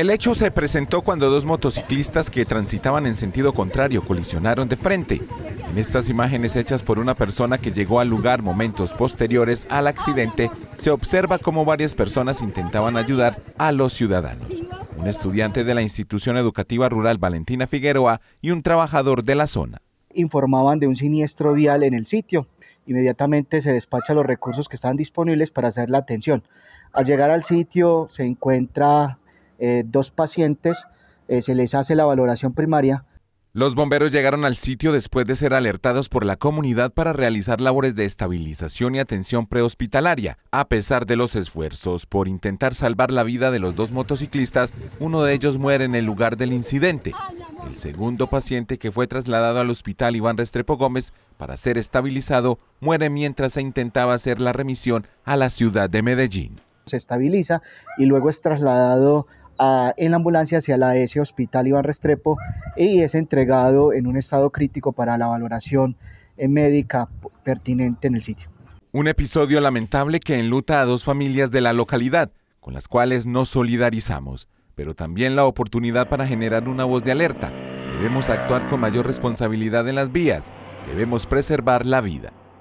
El hecho se presentó cuando dos motociclistas que transitaban en sentido contrario colisionaron de frente. En estas imágenes hechas por una persona que llegó al lugar momentos posteriores al accidente, se observa cómo varias personas intentaban ayudar a los ciudadanos. Un estudiante de la institución educativa rural Valentina Figueroa y un trabajador de la zona. Informaban de un siniestro vial en el sitio. Inmediatamente se despacha los recursos que están disponibles para hacer la atención. Al llegar al sitio se encuentra eh, dos pacientes, eh, se les hace la valoración primaria. Los bomberos llegaron al sitio después de ser alertados por la comunidad para realizar labores de estabilización y atención prehospitalaria. A pesar de los esfuerzos por intentar salvar la vida de los dos motociclistas, uno de ellos muere en el lugar del incidente. El segundo paciente que fue trasladado al hospital Iván Restrepo Gómez para ser estabilizado muere mientras se intentaba hacer la remisión a la ciudad de Medellín. Se estabiliza y luego es trasladado en la ambulancia hacia la S Hospital Iván Restrepo y es entregado en un estado crítico para la valoración eh, médica pertinente en el sitio. Un episodio lamentable que enluta a dos familias de la localidad, con las cuales nos solidarizamos, pero también la oportunidad para generar una voz de alerta. Debemos actuar con mayor responsabilidad en las vías, debemos preservar la vida.